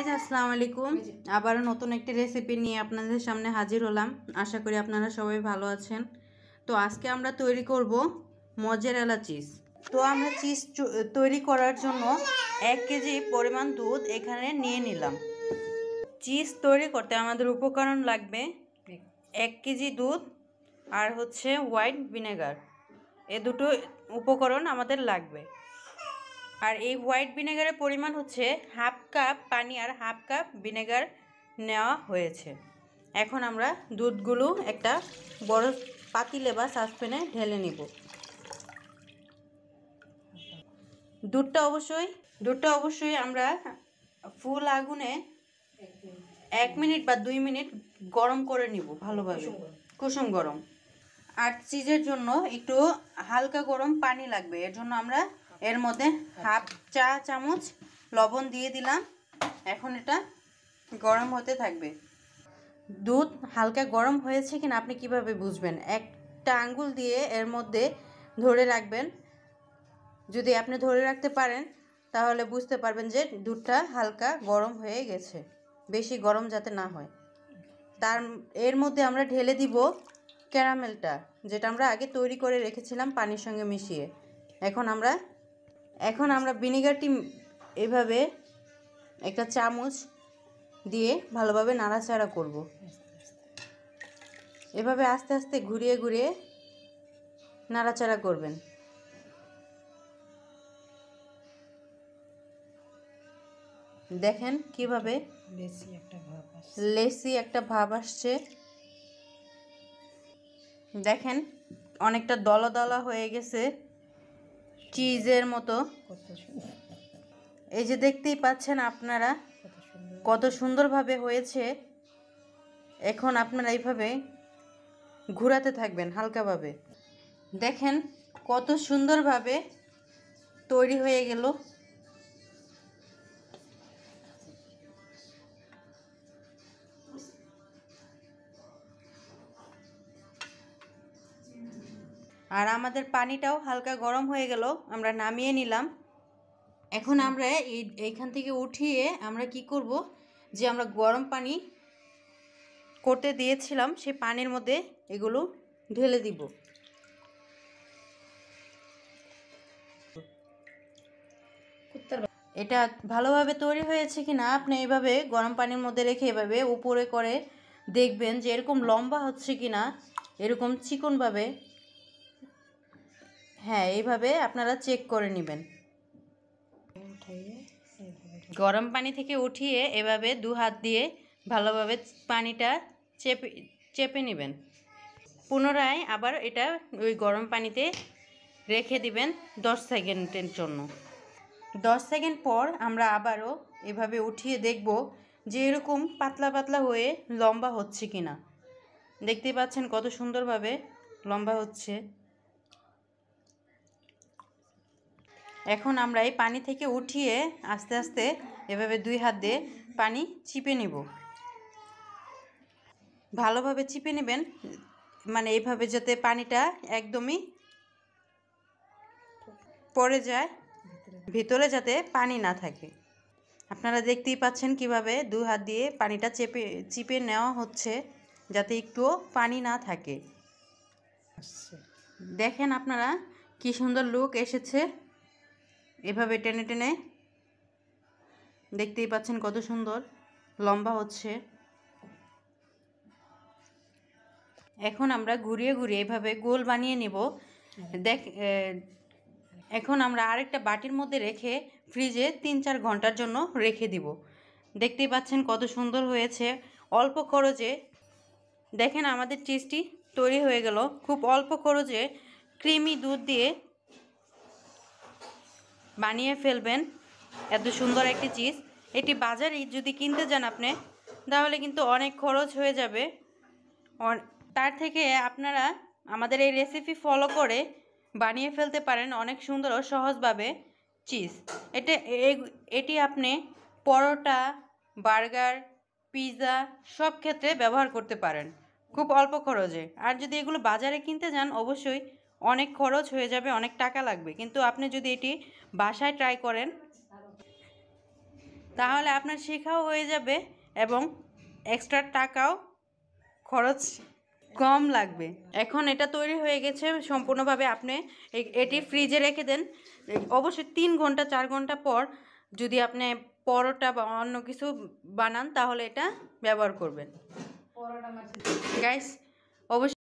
guys আসসালামু আলাইকুম আবারও নতুন একটি রেসিপি নিয়ে আপনাদের সামনে হাজির হলাম আশা করি আপনারা সবাই ভালো আছেন তো আজকে আমরা তৈরি করব এলা চিজ তো আমরা চিজ তৈরি করার জন্য এক কেজি পরিমাণ দুধ এখানে নিয়ে নিলাম চিজ তৈরি করতে আমাদের উপকরণ লাগবে এক কেজি দুধ আর হচ্ছে হোয়াইট ভিনেগার এ দুটো উপকরণ আমাদের লাগবে আর এই হোয়াইট ভিনেগারের পরিমাণ হচ্ছে হাফ কাপ পানি আর হাফ কাপ ভিনেগার নেওয়া হয়েছে এখন আমরা দুধগুলো একটা বড় পাতিলে বা সাসপেনে ঢেলে নেব দুধটা অবশ্যই দুধটা অবশ্যই আমরা ফুল আগুনে এক মিনিট বা দুই মিনিট গরম করে নিব ভালোভাবে কুসুম গরম আর চিজের জন্য একটু হালকা গরম পানি লাগবে এর জন্য আমরা এর মধ্যে হাফ চা চামচ লবণ দিয়ে দিলাম এখন এটা গরম হতে থাকবে দুধ হালকা গরম হয়েছে কিনা আপনি কিভাবে বুঝবেন একটা আঙ্গুল দিয়ে এর মধ্যে ধরে রাখবেন যদি আপনি ধরে রাখতে পারেন তাহলে বুঝতে পারবেন যে দুধটা হালকা গরম হয়ে গেছে বেশি গরম যাতে না হয় তার এর মধ্যে আমরা ঢেলে দিব ক্যারামেলটা যেটা আমরা আগে তৈরি করে রেখেছিলাম পানির সঙ্গে মিশিয়ে এখন আমরা এখন আমরা ভিনেগারটি এভাবে একটা চামচ দিয়ে ভালোভাবে নাড়াচাড়া করব এভাবে আস্তে আস্তে ঘুরিয়ে ঘুরিয়ে নাড়াচাড়া করবেন দেখেন কিভাবে লেসি একটা ভাব লেসি একটা ভাব আসছে দেখেন অনেকটা দলা দলা হয়ে গেছে চিজের মতো এই যে দেখতেই পাচ্ছেন আপনারা কত সুন্দরভাবে হয়েছে এখন আপনারা এইভাবে ঘুরাতে থাকবেন হালকাভাবে দেখেন কত সুন্দরভাবে তৈরি হয়ে গেল আর আমাদের পানিটাও হালকা গরম হয়ে গেল আমরা নামিয়ে নিলাম এখন আমরা এই এইখান থেকে উঠিয়ে আমরা কি করব যে আমরা গরম পানি করতে দিয়েছিলাম সেই পানির মধ্যে এগুলো ঢেলে দিব এটা ভালোভাবে তৈরি হয়েছে কি না আপনি এইভাবে গরম পানির মধ্যে রেখে এভাবে উপরে করে দেখবেন যে এরকম লম্বা হচ্ছে কি না এরকম চিকনভাবে হ্যাঁ এইভাবে আপনারা চেক করে নেবেন গরম পানি থেকে উঠিয়ে এভাবে দু হাত দিয়ে ভালোভাবে পানিটা চেপে চেপে নেবেন পুনরায় আবার এটা ওই গরম পানিতে রেখে দিবেন দশ সেকেন্ডের জন্য দশ সেকেন্ড পর আমরা আবারও এভাবে উঠিয়ে দেখব যে এরকম পাতলা পাতলা হয়ে লম্বা হচ্ছে কিনা দেখতে পাচ্ছেন কত সুন্দরভাবে লম্বা হচ্ছে এখন আমরা এই পানি থেকে উঠিয়ে আস্তে আস্তে এভাবে দুই হাত দিয়ে পানি চিপে নিব ভালোভাবে চিপে নেবেন মানে এইভাবে যাতে পানিটা একদমই পড়ে যায় ভিতরে যাতে পানি না থাকে আপনারা দেখতেই পাচ্ছেন কিভাবে দু হাত দিয়ে পানিটা চেপে চিপে নেওয়া হচ্ছে যাতে একটুও পানি না থাকে দেখেন আপনারা কি সুন্দর লুক এসেছে এভাবে টেনে টেনে দেখতেই পাচ্ছেন কত সুন্দর লম্বা হচ্ছে এখন আমরা ঘুরিয়ে ঘুরিয়ে এভাবে গোল বানিয়ে নেব দেখ এখন আমরা আরেকটা বাটির মধ্যে রেখে ফ্রিজে তিন চার ঘন্টার জন্য রেখে দিব দেখতেই পাচ্ছেন কত সুন্দর হয়েছে অল্প খরচে দেখেন আমাদের চিজটি তৈরি হয়ে গেল খুব অল্প খরচে ক্রিমি দুধ দিয়ে বানিয়ে ফেলবেন এত সুন্দর একটি চিজ এটি বাজারে যদি কিনতে যান আপনি তাহলে কিন্তু অনেক খরচ হয়ে যাবে তার থেকে আপনারা আমাদের এই রেসিপি ফলো করে বানিয়ে ফেলতে পারেন অনেক সুন্দর ও সহজভাবে চিজ এটা এটি আপনি পরোটা বার্গার পিৎজা সব ক্ষেত্রে ব্যবহার করতে পারেন খুব অল্প খরচে আর যদি এগুলো বাজারে কিনতে যান অবশ্যই অনেক খরচ হয়ে যাবে অনেক টাকা লাগবে কিন্তু আপনি যদি এটি বাসায় ট্রাই করেন তাহলে আপনার শেখাও হয়ে যাবে এবং এক্সট্রা টাকাও খরচ কম লাগবে এখন এটা তৈরি হয়ে গেছে সম্পূর্ণভাবে আপনি এটি ফ্রিজে রেখে দেন অবশ্যই তিন ঘন্টা চার ঘন্টা পর যদি আপনি পরোটা বা অন্য কিছু বানান তাহলে এটা ব্যবহার করবেন গাইস অবশ্যই